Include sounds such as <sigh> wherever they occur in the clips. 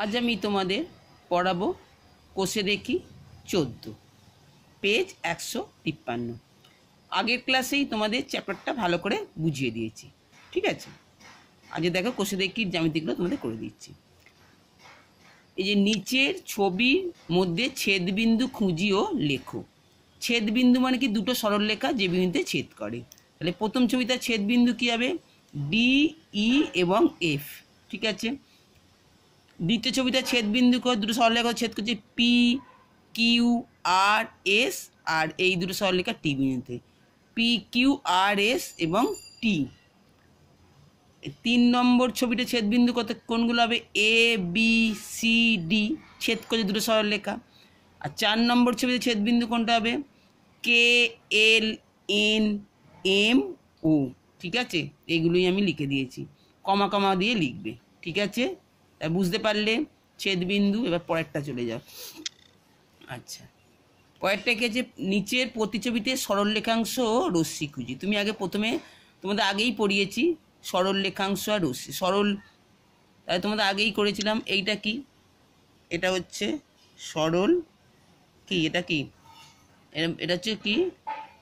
আজ আমি তোমাদের পড়াবো কোষে দেখি চোদ্দ পেজ একশো তিপ্পান্ন আগের ক্লাসেই তোমাদের চ্যাপ্টারটা ভালো করে বুঝিয়ে দিয়েছি ঠিক আছে আজকে দেখো কোষে দেখি জ্যামিতিগুলো তোমাদের করে দিচ্ছি এই যে নিচের ছবির মধ্যে ছেদবিন্দু খুঁজিও লেখো ছেদবিন্দু মানে কি দুটো সরলরেখা যে বিন্দুতে ছেদ করে তাহলে প্রথম ছবিতে ছেদবিন্দু কী হবে ডি ই এবং এফ ঠিক আছে দ্বিতীয় ছবিতে ছেদবিন্দু করে দুটো সরলরেখা ছেদ করছে পি কিউ আর এস আর এই দুটো সরলরেখা টি বিন্দুতে পি কিউ আর এস এবং টি তিন নম্বর ছবিতে ছেদবিন্দু করতে কোনগুলো হবে এ বি সি ডি ছেদ করছে দুটো সরলরেখা আর চার নম্বর ছবিতে ছেদবিন্দু কোনটা হবে কে এল এন এম ও ঠিক আছে এগুলোই আমি লিখে দিয়েছি কমা কমা দিয়ে লিখবে ঠিক আছে বুঝতে পারলে ছেদবিন্দু এবার পরেরটা চলে যাও আচ্ছা পরেরটা কি আছে নিচের প্রতিছবিতে সরলরেখাংশ রশ্মি খুঁজি তুমি আগে প্রথমে তোমাদের আগেই পড়িয়েছি সরল লেখাংশ আর রশ্মি সরল তাই তোমাদের আগেই করেছিলাম এইটা কি এটা হচ্ছে সরল কি এটা কি এটা হচ্ছে কি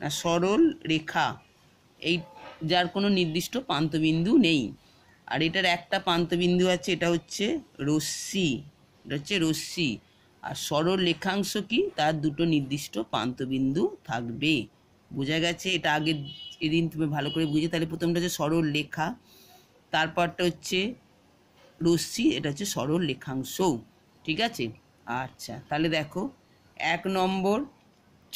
না সরল রেখা এই যার কোনো নির্দিষ্ট প্রান্তবিন্দু নেই আর এটার একটা প্রান্তবিন্দু আছে এটা হচ্ছে রশ্মি এটা হচ্ছে রশ্মি আর সরল লেখাংশ কি তার দুটো নির্দিষ্ট প্রান্তবিন্দু থাকবে বোঝা গেছে এটা আগের এদিন তুমি ভালো করে বুঝে তাহলে প্রথমটা হচ্ছে সরল লেখা তারপরটা হচ্ছে রশ্মি এটা হচ্ছে সরল লেখাংশ ঠিক আছে আচ্ছা তাহলে দেখো এক নম্বর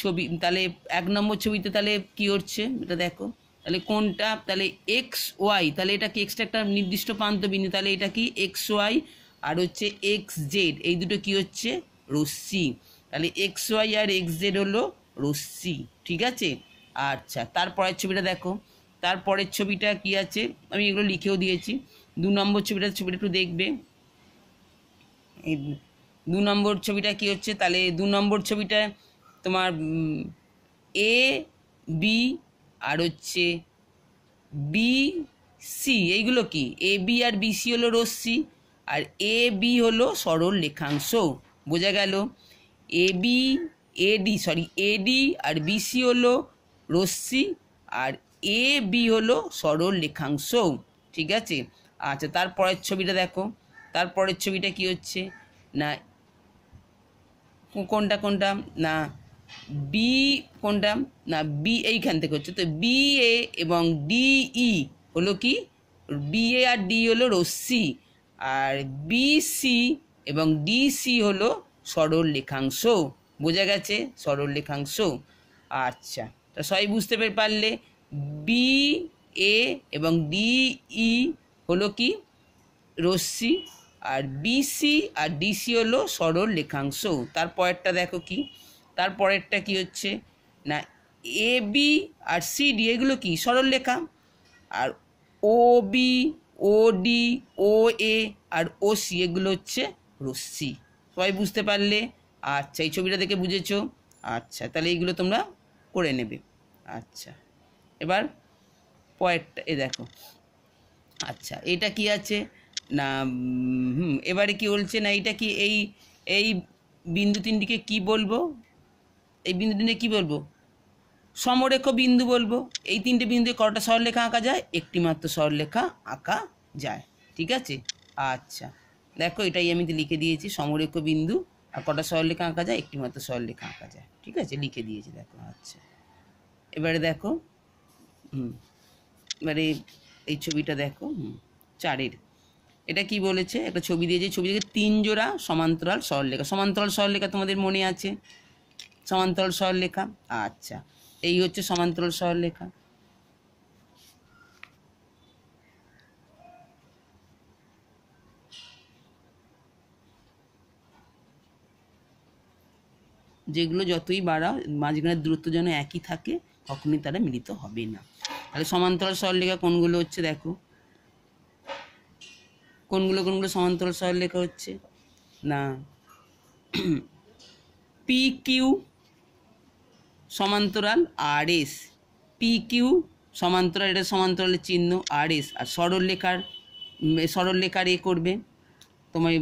ছবি তাহলে এক নম্বর ছবিতে তাহলে কী হচ্ছে এটা দেখো তাহলে কোনটা তাহলে এক্স ওয়াই তাহলে এটা কি এক্সটা একটা নির্দিষ্ট প্রান্ত বিন্দু তাহলে এটা কি এক্স ওয়াই আর হচ্ছে এক্স জেড এই দুটো কি হচ্ছে রশ্মি তাহলে এক্স ওয়াই আর এক্স জেড হলো রশ্মি ঠিক আছে আচ্ছা তারপরের ছবিটা দেখো তারপরের ছবিটা কি আছে আমি এগুলো লিখেও দিয়েছি দু নম্বর ছবিটা ছবিটা একটু দেখবে দু নম্বর ছবিটা কি হচ্ছে তাহলে দু নম্বর ছবিটা তোমার এ বি আর হচ্ছে বি সি এইগুলো কি এ বি আর বি সি হলো রশ্মি আর এ বি হলো সরল রেখাংশ বোঝা গেল A B AD sorry AD আর বি সি হলো রশ্মি আর এ বি হলো সরল রেখাংশ ঠিক আছে আচ্ছা তারপরের ছবিটা দেখো তারপরের ছবিটা কি হচ্ছে না কোনটা কোনটা না বি কোনটা না বি এইখান থেকে হচ্ছে তো বি এ এবং ই e হলো কি বি এ আর ডি হলো রশ্মি আর বি সি এবং ডি সি হলো সরল লেখাংশ বোঝা গেছে সরল লেখাংশ আচ্ছা তা সবাই বুঝতে পেরে পারলে বি এ এবং ই e হলো কি রশ্মি আর বি সি আর ডিসি হলো সরল লেখাংশ তারপরেরটা দেখো কি তারপরেরটা কি হচ্ছে না এ বি আর সি ডি এগুলো কি সরল লেখা আর O B O D O A আর ও সি এগুলো হচ্ছে রশ্মি সবাই বুঝতে পারলে আচ্ছা এই ছবিটা দেখে বুঝেছ আচ্ছা তাহলে এইগুলো তোমরা করে নেবে আচ্ছা এবার পয়েরটা এ দেখো আচ্ছা এটা কি আছে না হুম এবারে কি বলছে না এটা কি এই এই বিন্দু তিনটিকে কি বলবো এই বিন্দু দিনে কী বলবো সমরেখ বিন্দু বলবো এই তিনটে বিন্দু কটা লেখা আঁকা যায় একটি মাত্র লেখা আঁকা যায় ঠিক আছে আচ্ছা দেখো এটাই আমি লিখে দিয়েছি সমরেখ বিন্দু আর কটা লেখা আঁকা যায় একটি মাত্র লেখা আঁকা যায় ঠিক আছে লিখে দিয়েছি দেখো আচ্ছা এবারে দেখো হুম এবারে এই ছবিটা দেখো হুম চারের এটা কি বলেছে একটা ছবি দিয়েছে ছবি দেখে তিন জোড়া সমান্তরাল সরলরেখা সমান্তরাল সরলরেখা তোমাদের মনে আছে সমান্তরাল স্বর লেখা আচ্ছা এই হচ্ছে সমান্তরাল স্বর লেখা যেগুলো যতই বাড়াও মাঝখানের দূরত্ব যেন একই থাকে কখনই তারা মিলিত হবে না তাহলে সমান্তরাল সরলরেখা কোনগুলো হচ্ছে দেখো কোনগুলো কোনগুলো সমান্তরাল সরলরেখা হচ্ছে না পি <clears throat> কিউ সমান্তরাল আর এস পি কিউ সমান্তরাল এটা সমান্তরালের চিহ্ন আর এস আর সরলরেখার সরলরেখার এ করবে তোমায়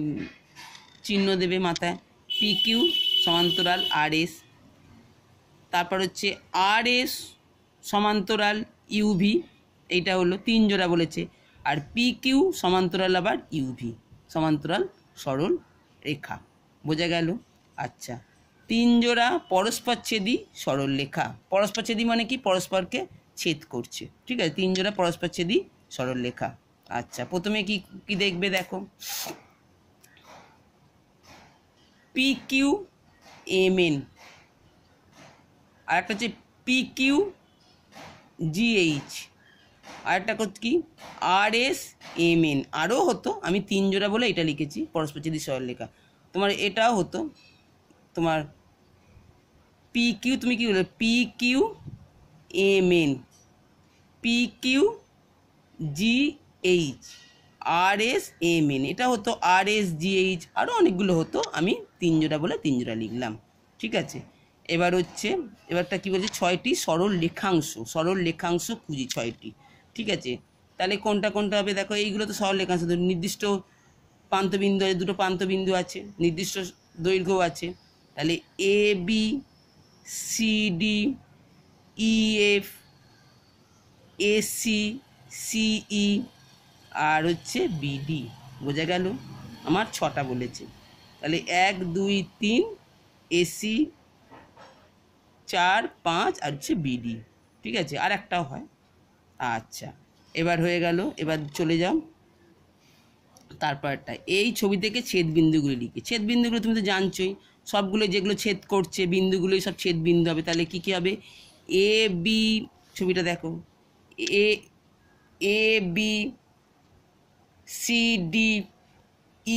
চিহ্ন দেবে মাথায় পি কিউ সমান্তরাল আর এস তারপর হচ্ছে আর এস সমান্তরাল ইউভি এটা হলো তিন জোড়া বলেছে আর পি কিউ সমান্তরাল আবার ইউভি সমান্তরাল সরল রেখা বোঝা গেল আচ্ছা তিন জোড়া পরস্পরচ্ছেদী সরলরেখা পরস্পরচ্ছেদী মানে কি পরস্পরকে ছেদ করছে ঠিক আছে তিন জোড়া সরল লেখা আচ্ছা প্রথমে কি কি দেখবে দেখো পি কিউ এম এন আর একটা হচ্ছে পি কিউ জিএইচ আর একটা কি আর এস এম এন আরও হতো আমি তিন জোড়া বলে এটা লিখেছি পরস্পরচ্ছেদী সরলরেখা তোমার এটাও হতো তোমার পি কিউ তুমি কি বললে P Q M N P Q G H R S M N এটা হতো আর এস জি এইচ আরও অনেকগুলো হতো আমি তিন জোড়া বলে তিন জোড়া লিখলাম ঠিক আছে এবার হচ্ছে এবারটা কি বলছে ছয়টি সরল লেখাংশ সরল লেখাংশ খুঁজি ছয়টি ঠিক আছে তাহলে কোনটা কোনটা হবে দেখো এইগুলো তো সরল লেখাংশ নির্দিষ্ট প্রান্তবিন্দু আছে দুটো প্রান্তবিন্দু আছে নির্দিষ্ট দৈর্ঘ্য আছে তাহলে A B C D E F A C C E আর হচ্ছে বিডি বোঝা গেল আমার ছটা বলেছে তাহলে এক দুই তিন এসি চার পাঁচ আর হচ্ছে বিডি ঠিক আছে আর একটাও হয় আচ্ছা এবার হয়ে গেল এবার চলে যাও তারপরটা এই ছবি থেকে ছেদবিন্দুগুলি লিখে ছেদবিন্দুগুলো তুমি তো জানছোই সবগুলো যেগুলো ছেদ করছে বিন্দুগুলোই সব ছেদ বিন্দু হবে তাহলে কি কী হবে এ বি ছবিটা দেখো A A B C D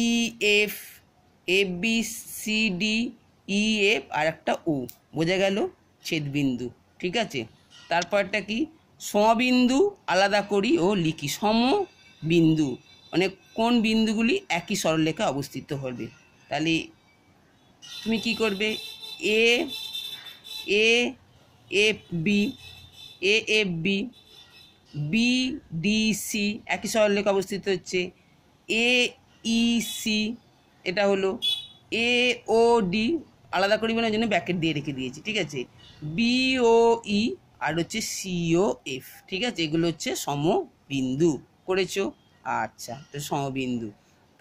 E F A B C D E F আর একটা ও বোঝা গেল ছেদ বিন্দু ঠিক আছে তারপরটা কি সমবিন্দু আলাদা করি ও লিখি সম বিন্দু মানে কোন বিন্দুগুলি একই সরলরেখা অবস্থিত হবে তাহলে তুমি কি করবে A A F B A F B B D C একই সরলেখা অবস্থিত হচ্ছে এ ই সি এটা হলো এ ও ডি আলাদা করি মানে জন্য ব্যাকেট দিয়ে রেখে দিয়েছি ঠিক আছে বিওই e, আর হচ্ছে সিও এফ ঠিক আছে এগুলো হচ্ছে সমবিন্দু করেছো আচ্ছা তো সমবিন্দু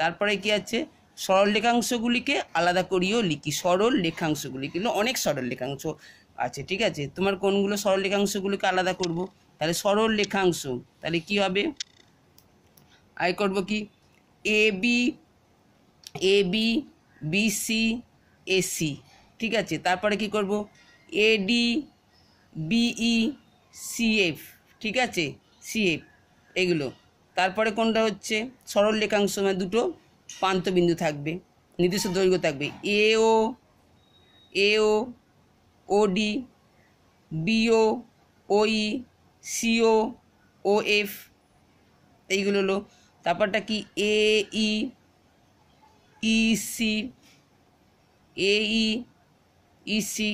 তারপরে কি আছে সরল লেখাংশগুলিকে আলাদা করিও লিখি সরল লেখাংশগুলি কিন্তু অনেক সরল লেখাংশ আছে ঠিক আছে তোমার কোনগুলো সরল লেখাংশগুলিকে আলাদা করব তাহলে সরল লেখাংশ তাহলে কি হবে আয় করব কি A B A B BC AC ঠিক আছে তারপরে কি করব এডি বিই সিএফ ঠিক আছে সিএফ এগুলো তারপরে কোনটা হচ্ছে সরল লেখাংশ মানে দুটো প্রান্তবিন্দু থাকবে নির্দিষ্ট দৈর্ঘ্য থাকবে এ ও এ ও ওডি বিও ওই সিও ও এফ এইগুলো হলো তারপরটা কি A E EC A E EC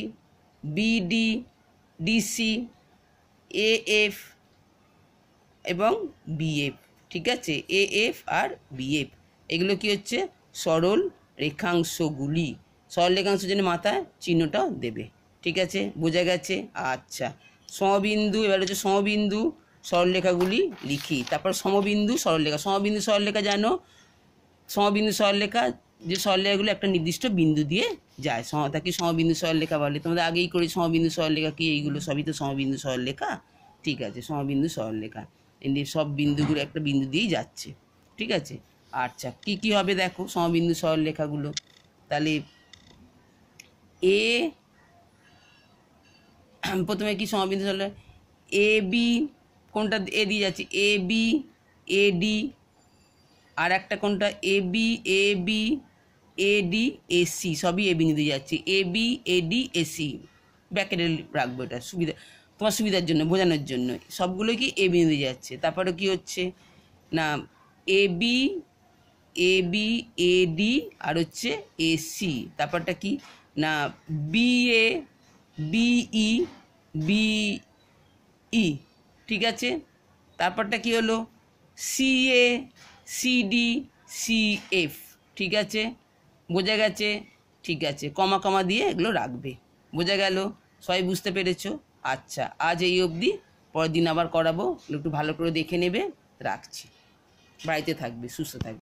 BD DC A F এবং বিএফ ঠিক আছে এ এফ আর বিএফ এগুলো কি হচ্ছে সরল রেখাংশগুলি সরল রেখাংশ জন্য মাথায় চিহ্নটা দেবে ঠিক আছে বোঝা গেছে আচ্ছা সমবিন্দু এবার হচ্ছে সমবিন্দু সরলরেখাগুলি লিখি তারপর সমবিন্দু সরলরেখা সমবিন্দু সরলরেখা জানো সমবিন্দু সরলরেখা যে সরলরেখাগুলো একটা নির্দিষ্ট বিন্দু দিয়ে যায় তাকে সমবিন্দু সরলরেখা বলে তোমাদের আগেই করে সমবিন্দু সরলরেখা কি এইগুলো সবই তো সমবিন্দু সরলরেখা ঠিক আছে সমবিন্দু সরলরেখা সব বিন্দুগুলো একটা বিন্দু দিয়েই যাচ্ছে ঠিক আছে আচ্ছা কি কি হবে দেখো সমবিন্দু সরল লেখাগুলো তাহলে এ প্রথমে কি সমবিন্দু সরল এ বি কোনটা এ দিয়ে যাচ্ছে এ বি এ ডি আর একটা কোনটা A B A B A D A C সবই এ বি দিয়ে যাচ্ছে A B A D A C ব্যাকেটে রাখবো এটা সুবিধা তোমার সুবিধার জন্য বোঝানোর জন্য সবগুলো কি এ বি দিয়ে যাচ্ছে তারপরে কি হচ্ছে না A B A B A D আর হচ্ছে এ সি তারপরটা কি না বি এ বিই বিই ঠিক আছে তারপরটা কি হলো C A C D C F ঠিক আছে বোঝা গেছে ঠিক আছে কমা কমা দিয়ে এগুলো রাখবে বোঝা গেল সবাই বুঝতে পেরেছো আচ্ছা আজ এই অবধি পরের দিন আবার করাবো একটু ভালো করে দেখে নেবে রাখছি বাড়িতে থাকবে সুস্থ থাকবে